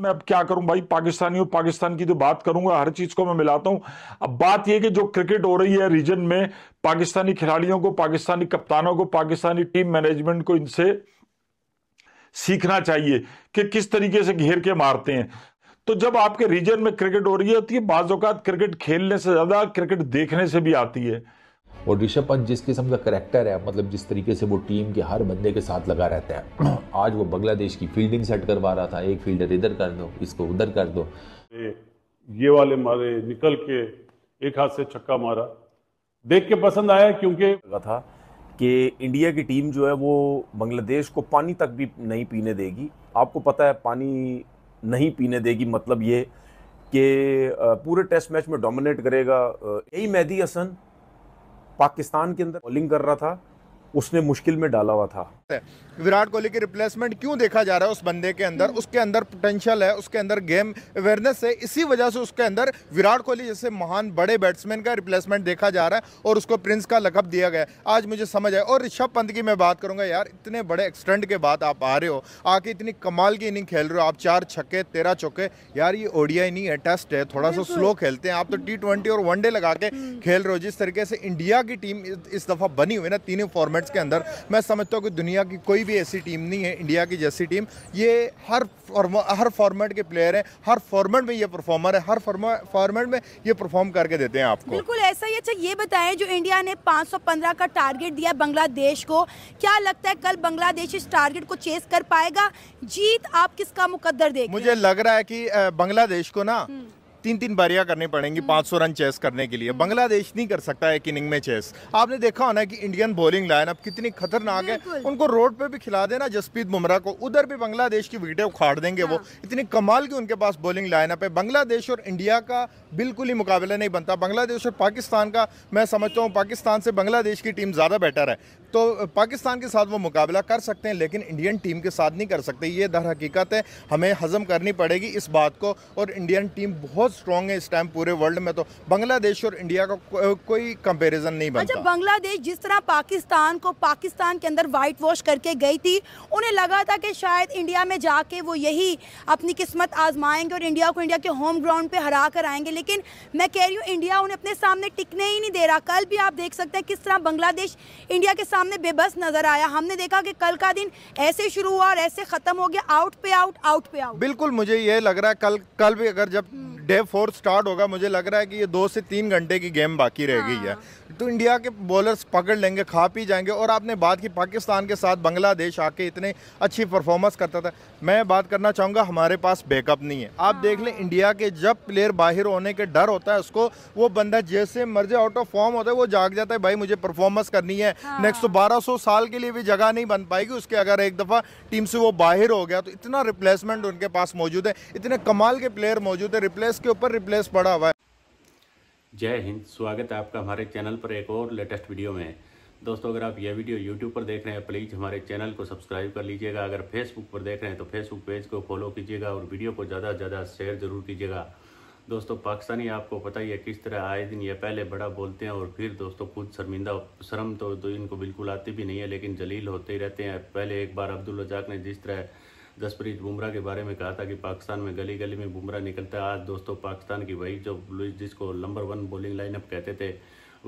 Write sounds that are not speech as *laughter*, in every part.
मैं अब क्या करूं भाई और पाकिस्तान की तो बात करूंगा हर चीज को मैं मिलाता हूं अब बात यह कि जो क्रिकेट हो रही है रीजन में पाकिस्तानी खिलाड़ियों को पाकिस्तानी कप्तानों को पाकिस्तानी टीम मैनेजमेंट को इनसे सीखना चाहिए कि किस तरीके से घेर के मारते हैं तो जब आपके रीजन में क्रिकेट हो रही है तो बाज़ात क्रिकेट खेलने से ज्यादा क्रिकेट देखने से भी आती है और ऋषभ पंत जिस किस्म का करेक्टर है मतलब जिस तरीके से वो टीम के हर बंदे के साथ लगा रहता है *clears throat* आज वो बांग्लादेश की फील्डिंग सेट करवा रहा था एक फील्डर इधर कर दो इसको उधर कर दो ये वाले मारे निकल के एक हाथ से छक्का मारा देख के पसंद आया क्योंकि लगा था कि इंडिया की टीम जो है वो बांग्लादेश को पानी तक भी नहीं पीने देगी आपको पता है पानी नहीं पीने देगी मतलब ये कि पूरे टेस्ट मैच में डोमिनेट करेगा यही मेहदी हसन पाकिस्तान के अंदर बॉलिंग कर रहा था उसने मुश्किल में डाला हुआ था विराट कोहली की रिप्लेसमेंट क्यों देखा जा रहा है उस बंदे के अंदर हम्म। उसके अंदर पोटेंशियल है उसके अंदर गेम अवेयरनेस है इसी वजह से उसके अंदर विराट कोहली जैसे महान बड़े बैट्समैन का रिप्लेसमेंट देखा जा रहा है और उसको प्रिंस का लकब दिया गया आज मुझे समझ आया और ऋषभ पंत की मैं बात करूंगा यार इतने बड़े एक्सटेंट के बाद आप आ रहे हो आके इतनी कमाल की इनिंग खेल रहे हो आप चार छक्के तेरह चौके यार ये ओडियाई नहीं है टेस्ट है थोड़ा सा स्लो खेलते हैं आप तो टी और वनडे लगा के हम्म। खेल रहे हो जिस तरीके से इंडिया की टीम इस दफ़ा बनी हुई ना तीनों फॉर्मेट क्रिकेट्स के अंदर मैं समझता हूँ कि दुनिया की कोई भी ऐसी टीम नहीं है इंडिया की जैसी टीम ये हर हर फॉर्मेट के प्लेयर हैं हर फॉर्मेट में ये परफॉर्मर है हर फॉर्मेट में ये परफॉर्म करके देते हैं आपको बिल्कुल ऐसा ही अच्छा ये बताएं जो इंडिया ने 515 का टारगेट दिया बांग्लादेश को क्या लगता है कल बांग्लादेश इस टारगेट को चेस कर पाएगा जीत आप किसका मुकदर देंगे मुझे लग रहा है कि बांग्लादेश को ना हम्म। तीन तीन बारियां करनी पड़ेंगी 500 हम्म। रन चेस करने के लिए हम्म। बांग्लादेश नहीं कर सकता एक इनिंग में चेस आपने देखा होना कि इंडियन बॉलिंग लाइन अब कितनी खतरनाक है उनको रोड पे भी खिला देना जसप्रीत बुमराह को उधर भी बांग्लादेश की विकेटें उखाड़ देंगे वो हाँ। इतनी कमाल की उनके पास बॉलिंग लाइनअप है बांग्लादेश और इंडिया का बिल्कुल ही मुकाबला नहीं बनता बांग्लादेश और पाकिस्तान का मैं समझता हूँ पाकिस्तान से बांग्लादेश की टीम ज़्यादा बेटर है तो पाकिस्तान के साथ वो मुकाबला कर सकते हैं लेकिन इंडियन टीम के साथ नहीं कर सकते ये दर हकीकत है हमें हज़म करनी पड़ेगी इस बात को और इंडियन टीम बहुत स्ट्रॉन्ग है इस टाइम पूरे वर्ल्ड में तो बांग्लादेश और इंडिया का को, कोई कंपैरिजन नहीं बनता अच्छा बांग्लादेश जिस तरह पाकिस्तान को पाकिस्तान के अंदर वाइट वॉश करके गई थी उन्हें लगा था कि शायद इंडिया में जाके वो यही अपनी किस्मत आजमाएंगे और इंडिया को इंडिया के होम ग्राउंड पर हरा कर आएंगे लेकिन मैं कह रही हूँ इंडिया उन्हें अपने सामने टिकने ही नहीं दे रहा कल भी आप देख सकते हैं किस तरह बांग्लादेश इंडिया के सामने बेबस नजर आया हमने देखा कि कल का दिन ऐसे शुरू हुआ और ऐसे खत्म हो गया आउट पे आउट आउट पे आउट बिल्कुल मुझे ये लग रहा है कल कल भी अगर जब हम्म। डे फोर स्टार्ट होगा मुझे लग रहा है कि ये दो से तीन घंटे की गेम बाकी रह गई है हाँ। तो इंडिया के बॉलर्स पकड़ लेंगे खा पी जाएंगे और आपने बात की पाकिस्तान के साथ बांग्लादेश आके इतने अच्छी परफॉर्मेंस करता था मैं बात करना चाहूँगा हमारे पास बैकअप नहीं है आप देख लें हाँ। इंडिया के जब प्लेयर बाहर होने के डर होता है उसको वो बंदा जैसे मर्जी आउट ऑफ फॉर्म होता है वो जाग जाता है भाई मुझे परफॉर्मेंस करनी है नेक्स्ट हाँ। तो बारह सौ साल के लिए भी जगह नहीं बन पाएगी उसके अगर एक दफ़ा टीम से वो बाहर हो गया तो इतना रिप्लेसमेंट उनके पास मौजूद है इतने कमाल के प्लेयर मौजूद है रिप्लेस इसके ऊपर रिप्लेस पड़ा हुआ है जय हिंद स्वागत है आपका हमारे चैनल पर एक और लेटेस्ट वीडियो में दोस्तों अगर आप यह वीडियो यूट्यूब पर देख रहे हैं प्लीज़ हमारे चैनल को सब्सक्राइब कर लीजिएगा अगर फेसबुक पर देख रहे हैं तो फेसबुक पेज को फॉलो कीजिएगा और वीडियो को ज़्यादा से ज़्यादा शेयर ज़रूर कीजिएगा दोस्तों पाकिस्तानी आपको पता ही है किस तरह आए दिन ये पहले बड़ा बोलते हैं और फिर दोस्तों खुद शर्मिंदा शर्म तो, तो इनको बिल्कुल आती भी नहीं है लेकिन जलील होते ही रहते हैं पहले एक बार अब्दुल रजाक ने जिस तरह जसप्रीत बुमराह के बारे में कहा था कि पाकिस्तान में गली गली में बुमराह निकलता है आज दोस्तों पाकिस्तान की वही जो जिसको नंबर वन बॉलिंग लाइनअप कहते थे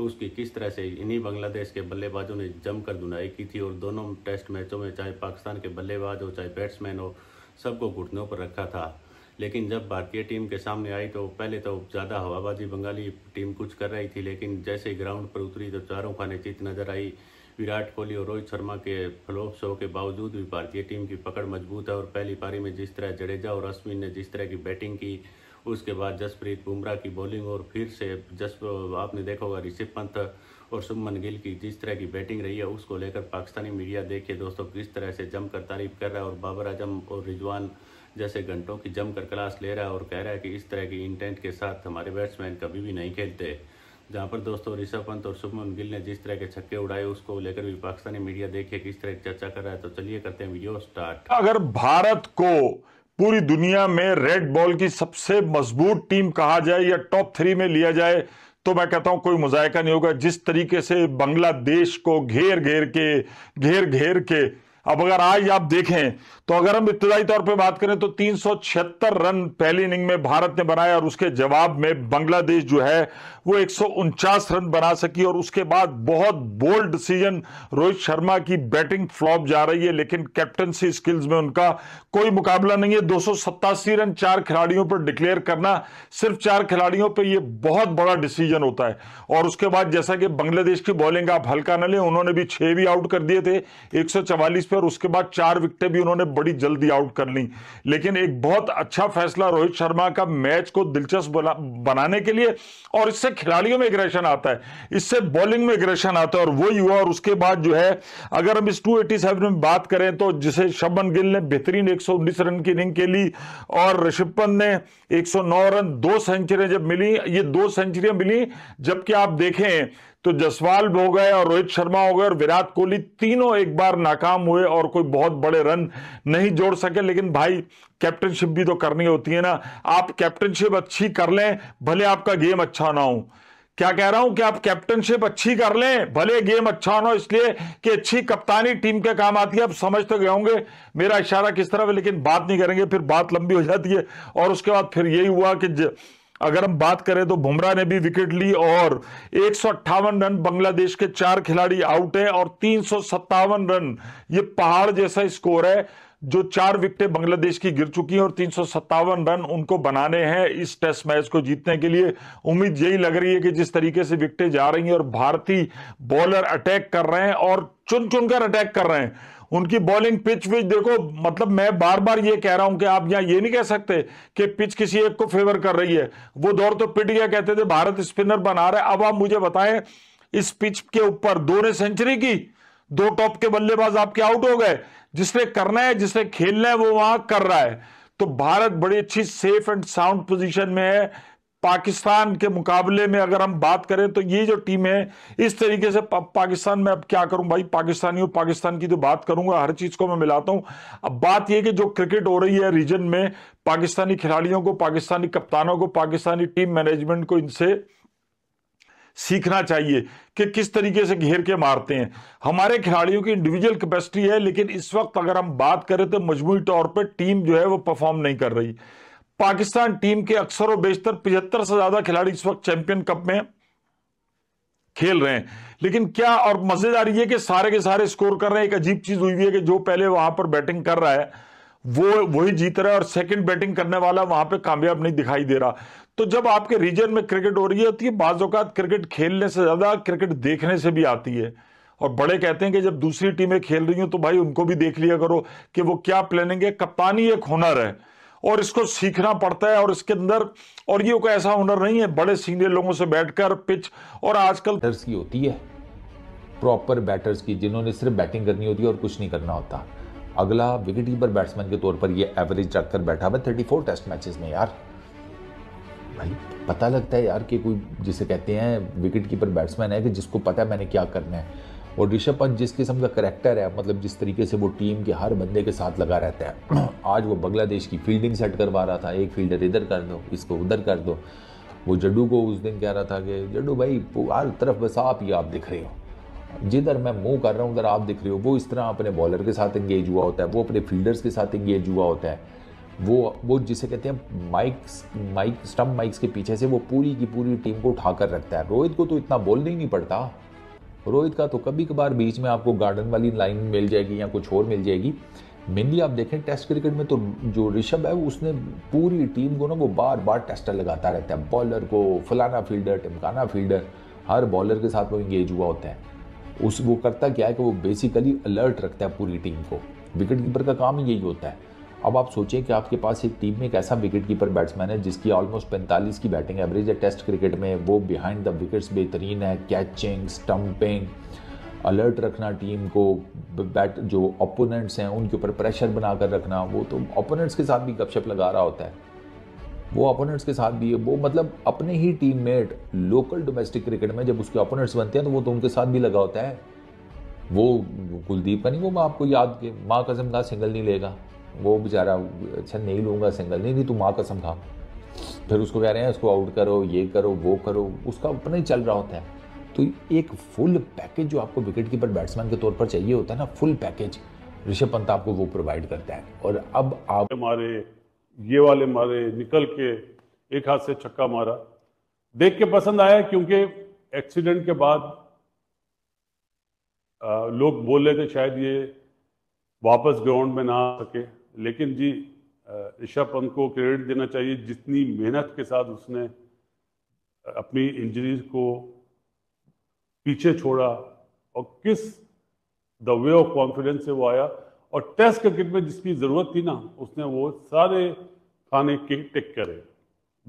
उसकी किस तरह से इन्हीं बांग्लादेश के बल्लेबाजों ने जमकर धुनाई की थी और दोनों टेस्ट मैचों में चाहे पाकिस्तान के बल्लेबाज हो चाहे बैट्समैन हो सबको घुटनों पर रखा था लेकिन जब भारतीय टीम के सामने आई तो पहले तो ज़्यादा हवाबाजी बंगाली टीम कुछ कर रही थी लेकिन जैसे ग्राउंड पर उतरी तो चारों खाने चित नजर आई विराट कोहली और रोहित शर्मा के फ्लोप शो के बावजूद भी भारतीय टीम की पकड़ मजबूत है और पहली पारी में जिस तरह जडेजा और अश्विन ने जिस तरह की बैटिंग की उसके बाद जसप्रीत बुमराह की बॉलिंग और फिर से जस आपने देखा होगा ऋषभ पंत और सुमन गिल की जिस तरह की बैटिंग रही है उसको लेकर पाकिस्तानी मीडिया देखिए दोस्तों किस तरह से जमकर तारीफ कर रहा है और बाबर आजम और रिजवान जैसे घंटों की जमकर क्लास ले रहा है और कह रहा है कि इस तरह की इंटेंट के साथ हमारे बैट्समैन कभी भी नहीं खेलते जहां पर दोस्तों ऋषभ पंत और शुभमन गिल ने जिस तरह के छक्के उड़ाए उसको लेकर भी पाकिस्तानी मीडिया देखिए किस तरह चर्चा कर रहा है तो चलिए करते हैं वीडियो स्टार्ट अगर भारत को पूरी दुनिया में रेड बॉल की सबसे मजबूत टीम कहा जाए या टॉप थ्री में लिया जाए तो मैं कहता हूं कोई मुजायका नहीं होगा जिस तरीके से बांग्लादेश को घेर घेर के घेर घेर के अब अगर आज आप देखें तो अगर हम इब्तदाई तौर पर बात करें तो तीन रन पहली इनिंग में भारत ने बनाए और उसके जवाब में बांग्लादेश जो है वो एक रन बना सकी और उसके बाद बहुत बोल्ड डिसीजन रोहित शर्मा की बैटिंग फ्लॉप जा रही है लेकिन कैप्टनसी स्किल्स में उनका कोई मुकाबला नहीं है दो रन चार खिलाड़ियों पर डिक्लेयर करना सिर्फ चार खिलाड़ियों पर यह बहुत बड़ा डिसीजन होता है और उसके बाद जैसा कि बांग्लादेश की बॉलिंग आप हल्का न लें उन्होंने भी छह भी आउट कर दिए थे एक पर और उसके बाद चार विकेटें भी उन्होंने बड़ी जल्दी आउट कर ली लेकिन एक बहुत अच्छा फैसला रोहित शर्मा का मैच को दिलचस्प बनाने के लिए और इससे खिलाड़ियों में एग्रेशन आता है इससे बॉलिंग में एग्रेशन आता है और वही हुआ और उसके बाद जो है अगर हम इस टू में बात करें तो जिसे शबन गिल ने बेहतरीन एक रन की इनिंग खेली और ऋषभ पंत ने एक रन दो सेंचुरी जब मिली ये दो सेंचुरियां मिली जबकि आप देखें तो जसवाल हो गए और रोहित शर्मा हो गए और विराट कोहली तीनों एक बार नाकाम हुए और कोई बहुत बड़े रन नहीं जोड़ सके लेकिन भाई कैप्टनशिप भी तो करनी होती है ना आप कैप्टनशिप अच्छी कर लें भले आपका गेम अच्छा ना हो क्या कह रहा हूं कि आप कैप्टनशिप अच्छी कर लें भले गेम अच्छा ना हो इसलिए कि अच्छी कप्तानी टीम के काम आती है आप समझ तो गए होंगे मेरा इशारा किस तरह है लेकिन बात नहीं करेंगे फिर बात लंबी हो जाती है और उसके बाद फिर यही हुआ कि अगर हम बात करें तो बुमराह ने भी विकेट ली और एक रन बांग्लादेश के चार खिलाड़ी आउट है और तीन रन ये पहाड़ जैसा स्कोर है जो चार विकेटें बांग्लादेश की गिर चुकी हैं और तीन रन उनको बनाने हैं इस टेस्ट मैच को जीतने के लिए उम्मीद यही लग रही है कि जिस तरीके से विकेटें जा रही हैं और भारतीय बॉलर अटैक कर रहे हैं और चुन चुनकर अटैक कर रहे हैं उनकी बॉलिंग पिच विच देखो मतलब मैं बार बार ये कह रहा हूं कि आप यहां ये नहीं कह सकते कि पिच किसी एक को फेवर कर रही है वो दौर तो पिट गया कहते थे भारत स्पिनर बना रहे अब आप मुझे बताएं इस पिच के ऊपर दो ने सेंचुरी की दो टॉप के बल्लेबाज आपके आउट हो गए जिसने करना है जिसने खेलना है वो वहां कर रहा है तो भारत बड़ी अच्छी सेफ एंड साउंड पोजिशन में है पाकिस्तान के मुकाबले में अगर हम बात करें तो ये जो टीम है इस तरीके से पा, पाकिस्तान में अब क्या करूं भाई पाकिस्तानियों पाकिस्तान की तो बात करूंगा हर चीज को मैं मिलाता हूं अब बात यह कि जो क्रिकेट हो रही है रीजन में पाकिस्तानी खिलाड़ियों को पाकिस्तानी कप्तानों को पाकिस्तानी टीम मैनेजमेंट को इनसे सीखना चाहिए कि किस तरीके से घेर के मारते हैं हमारे खिलाड़ियों की इंडिविजुअल कैपेसिटी है लेकिन इस वक्त अगर हम बात करें तो मजमू तौर पर टीम जो है वो परफॉर्म नहीं कर रही पाकिस्तान टीम के अक्सर और बेशतर पिछहत्तर से ज्यादा खिलाड़ी इस वक्त चैंपियन कप में खेल रहे हैं लेकिन क्या और मजेदार ये कि सारे के सारे स्कोर कर रहे हैं एक अजीब चीज हुई है कि जो पहले वहां पर बैटिंग कर रहा है वो वही जीत रहा है और सेकंड बैटिंग करने वाला वहां पे कामयाब नहीं दिखाई दे रहा तो जब आपके रीजन में क्रिकेट हो रही होती है तो बाज़ात क्रिकेट खेलने से ज्यादा क्रिकेट देखने से भी आती है और बड़े कहते हैं कि जब दूसरी टीमें खेल रही हूं तो भाई उनको भी देख लिया करो कि वो क्या प्लानिंग है कप्तानी एक हुनर है और इसको सीखना पड़ता है और इसके अंदर और ये कोई ऐसा हुनर नहीं है बड़े सीनियर लोगों से बैठकर पिच और आजकल बैटर्स की होती है प्रॉपर बैटर्स की जिन्होंने सिर्फ बैटिंग करनी होती है और कुछ नहीं करना होता अगला विकेट कीपर बैट्समैन के तौर पर ये एवरेज रखकर बैठा हुआ थर्टी फोर टेस्ट मैचेस में यार भाई पता लगता है यार कि कोई जिसे कहते हैं विकेट कीपर बैट्समैन है कि जिसको पता है मैंने क्या करना है और ऋषभ पंत जिस किस्म का करेक्टर है मतलब जिस तरीके से वो टीम के हर बंदे के साथ लगा रहता है *clears throat* आज वो बांग्लादेश की फील्डिंग सेट करवा रहा था एक फील्डर इधर कर दो इसको उधर कर दो वो जड्डू को उस दिन कह रहा था कि जड्डू भाई हर तरफ बस आप ही आप दिख रहे हो जिधर मैं मूव कर रहा हूँ उधर आप दिख रहे हो वो इस तरह अपने बॉलर के साथ इंगेज हुआ होता है वो अपने फील्डर्स के साथ इंगेज हुआ होता है वो वो जिसे कहते हैं माइक माइक स्टम्प माइक्स के पीछे से वो पूरी की पूरी टीम को उठा कर रखता है रोहित को तो इतना बोलना ही नहीं पड़ता रोहित का तो कभी कभार बीच में आपको गार्डन वाली लाइन मिल जाएगी या कुछ और मिल जाएगी मेनली आप देखें टेस्ट क्रिकेट में तो जो ऋषभ है उसने पूरी टीम को ना वो बार बार टेस्टर लगाता रहता है बॉलर को फलाना फील्डर टिमकाना फील्डर हर बॉलर के साथ वो इंगेज हुआ होता है उस वो करता क्या है कि वो बेसिकली अलर्ट रखता है पूरी टीम को विकेट कीपर का काम यही होता है अब आप सोचें कि आपके पास एक टीम में एक ऐसा विकेट कीपर बैट्समैन है जिसकी ऑलमोस्ट पैंतालीस की बैटिंग एवरेज है टेस्ट क्रिकेट में वो बिहाइंड द विकेट्स बेहतरीन है कैचिंग स्टम्पिंग अलर्ट रखना टीम को बैट जो ओपोनेंट्स हैं उनके ऊपर प्रेशर बनाकर रखना वो तो ओपोनेंट्स के साथ भी गपशप लगा रहा होता है वो ओपोनेंट्स के साथ भी वो मतलब अपने ही टीममेट लोकल डोमेस्टिक क्रिकेट में जब उसके ओपोनेंट्स बनते हैं तो वो तो उनके साथ भी लगा होता है वो कुलदीप का नहीं वो मैं आपको याद के माँ कजम का सिंगल नहीं लेगा वो बेचारा अच्छा नहीं लूँगा सिंगल नहीं नहीं तू माँ कसम खा फिर उसको कह रहे हैं उसको आउट करो ये करो वो करो उसका अपना ही चल रहा होता है तो एक फुल पैकेज जो आपको विकेट कीपर बैट्समैन के तौर पर चाहिए होता है ना फुल पैकेज ऋषभ पंत आपको वो प्रोवाइड करता है और अब आप मारे ये वाले मारे निकल के एक हाथ से छक्का मारा देख के पसंद आया क्योंकि एक्सीडेंट के बाद आ, लोग बोल रहे थे शायद ये वापस ग्राउंड में ना आ सके लेकिन जी ऋषा पंत को क्रेडिट देना चाहिए जितनी मेहनत के साथ उसने अपनी इंजरीज को पीछे छोड़ा और किस द वे ऑफ कॉन्फिडेंस से वो आया और टेस्ट क्रिकेट में जिसकी ज़रूरत थी ना उसने वो सारे खाने के टिक करे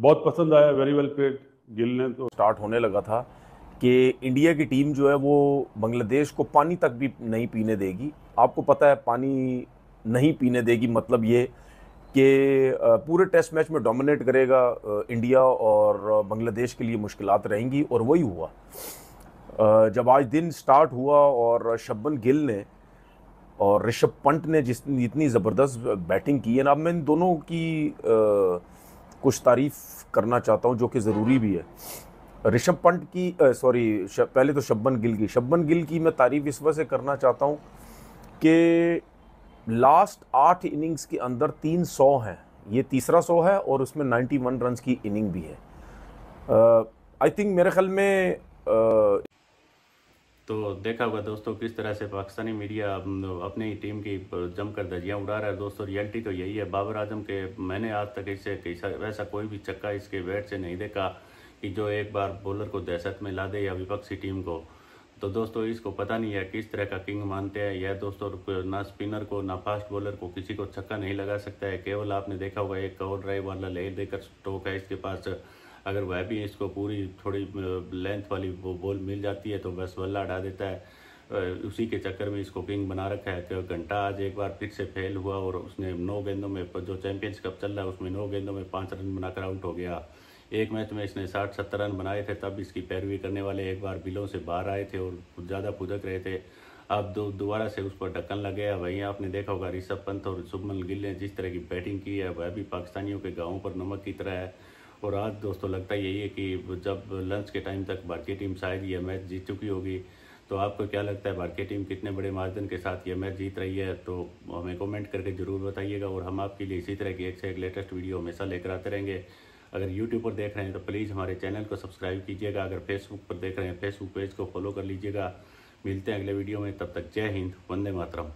बहुत पसंद आया वेरी वेल पेड गिल ने तो स्टार्ट होने लगा था कि इंडिया की टीम जो है वो बांग्लादेश को पानी तक भी नहीं पीने देगी आपको पता है पानी नहीं पीने देगी मतलब ये कि पूरे टेस्ट मैच में डोमिनेट करेगा इंडिया और बांग्लादेश के लिए मुश्किल रहेंगी और वही हुआ जब आज दिन स्टार्ट हुआ और शब्बन गिल ने और ऋषभ पंत ने जिस इतनी ज़बरदस्त बैटिंग की है ना अब मैं इन दोनों की आ, कुछ तारीफ़ करना चाहता हूँ जो कि ज़रूरी भी है ऋषभ पंत की सॉरी पहले तो शब्बन गिल की शब्बन गिल की मैं तारीफ़ इस वजह से करना चाहता हूँ कि लास्ट आठ इनिंग्स के अंदर तीन सौ हैं ये तीसरा सौ है और उसमें नाइन्टी वन रन की इनिंग भी है आई थिंक मेरे ख्याल में uh, तो देखा होगा दोस्तों किस तरह से पाकिस्तानी मीडिया अपनी ही टीम की जमकर दजियाँ उड़ा रहा है दोस्तों रियलिटी तो यही है बाबर आजम के मैंने आज तक इससे वैसा कोई भी चक्का इसके बैट से नहीं देखा कि जो एक बार बॉलर को दहशत में ला दे या विपक्षी टीम को तो दोस्तों इसको पता नहीं है किस तरह का किंग मानते हैं यह दोस्तों ना स्पिनर को ना फास्ट बॉलर को किसी को छक्का नहीं लगा सकता है केवल आपने देखा होगा एक कवर ड्राइव वाला ले देकर स्ट्रोक है इसके पास अगर वह भी इसको पूरी थोड़ी लेंथ वाली वो बॉल मिल जाती है तो बस वल्ला डा देता है उसी के चक्कर में इसको किंग बना रखा है तो घंटा आज एक बार फिर से फेल हुआ और उसने नौ गेंदों में जो चैंपियंस कप चल रहा है उसमें नौ गेंदों में पाँच रन बनाकर आउट हो गया एक मैच में इसने साठ सत्तर रन बनाए थे तब इसकी पैरवी करने वाले एक बार बिलों से बाहर आए थे और ज़्यादा पुदक रहे थे अब दो दोबारा से उस पर ढक्कन लग गया वहीं आपने देखा होगा ऋषभ पंत और शुभमन गिल ने जिस तरह की बैटिंग की है वह भी पाकिस्तानियों के गाँवों पर नमक की तरह है और आज दोस्तों लगता यही है कि जब लंच के टाइम तक भारतीय टीम शायद यह मैच जीत चुकी होगी तो आपको क्या लगता है भारतीय टीम कितने बड़े मार्जिन के साथ यह मैच जीत रही है तो हमें कमेंट करके ज़रूर बताइएगा और हम आपके लिए इसी तरह की एक से एक लेटेस्ट वीडियो हमेशा लेकर आते रहेंगे अगर यूट्यूब पर देख रहे हैं तो प्लीज़ हमारे चैनल को सब्सक्राइब कीजिएगा अगर फेसबुक पर देख रहे हैं फेसबुक पेज को फॉलो कर लीजिएगा मिलते हैं अगले वीडियो में तब तक जय हिंद वंदे मातरम